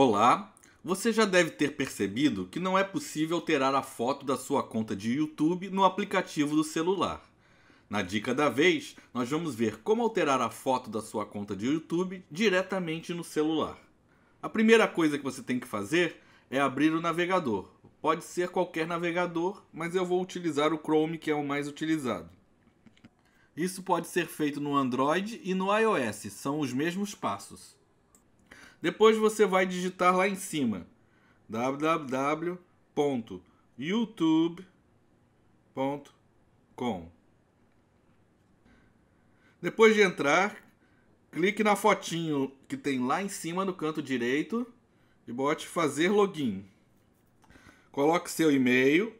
Olá! Você já deve ter percebido que não é possível alterar a foto da sua conta de YouTube no aplicativo do celular. Na dica da vez, nós vamos ver como alterar a foto da sua conta de YouTube diretamente no celular. A primeira coisa que você tem que fazer é abrir o navegador. Pode ser qualquer navegador, mas eu vou utilizar o Chrome, que é o mais utilizado. Isso pode ser feito no Android e no iOS, são os mesmos passos. Depois você vai digitar lá em cima www.youtube.com. Depois de entrar, clique na fotinho que tem lá em cima no canto direito e bote fazer login. Coloque seu e-mail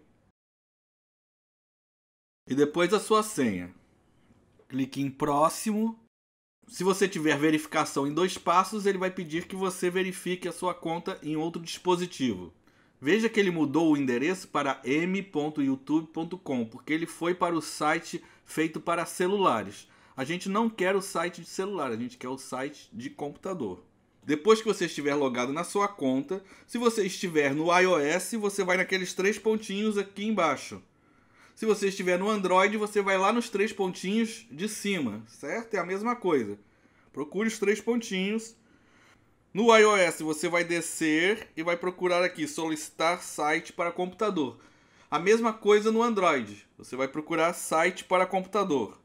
e depois a sua senha. Clique em próximo se você tiver verificação em dois passos, ele vai pedir que você verifique a sua conta em outro dispositivo. Veja que ele mudou o endereço para m.youtube.com, porque ele foi para o site feito para celulares. A gente não quer o site de celular, a gente quer o site de computador. Depois que você estiver logado na sua conta, se você estiver no iOS, você vai naqueles três pontinhos aqui embaixo. Se você estiver no Android, você vai lá nos três pontinhos de cima, certo? É a mesma coisa. Procure os três pontinhos. No iOS, você vai descer e vai procurar aqui solicitar site para computador. A mesma coisa no Android. Você vai procurar site para computador.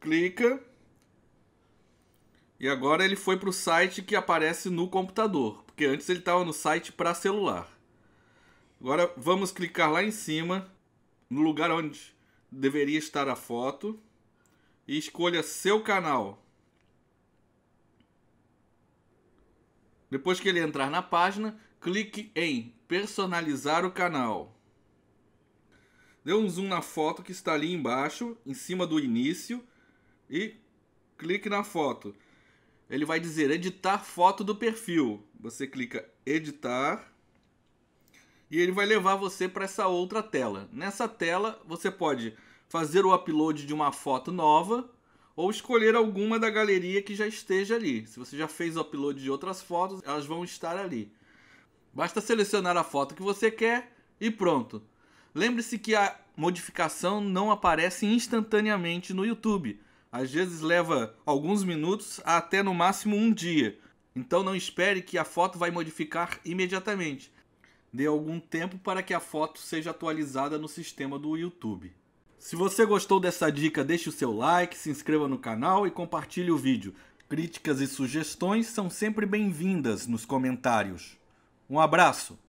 Clica. E agora ele foi para o site que aparece no computador, porque antes ele estava no site para celular. Agora vamos clicar lá em cima no lugar onde deveria estar a foto e escolha seu canal. Depois que ele entrar na página, clique em personalizar o canal. Dê um zoom na foto que está ali embaixo, em cima do início e clique na foto. Ele vai dizer editar foto do perfil. Você clica editar e ele vai levar você para essa outra tela. Nessa tela você pode fazer o upload de uma foto nova ou escolher alguma da galeria que já esteja ali. Se você já fez o upload de outras fotos, elas vão estar ali. Basta selecionar a foto que você quer e pronto. Lembre-se que a modificação não aparece instantaneamente no YouTube. Às vezes leva alguns minutos até no máximo um dia. Então não espere que a foto vai modificar imediatamente. Dê algum tempo para que a foto seja atualizada no sistema do YouTube. Se você gostou dessa dica, deixe o seu like, se inscreva no canal e compartilhe o vídeo. Críticas e sugestões são sempre bem-vindas nos comentários. Um abraço!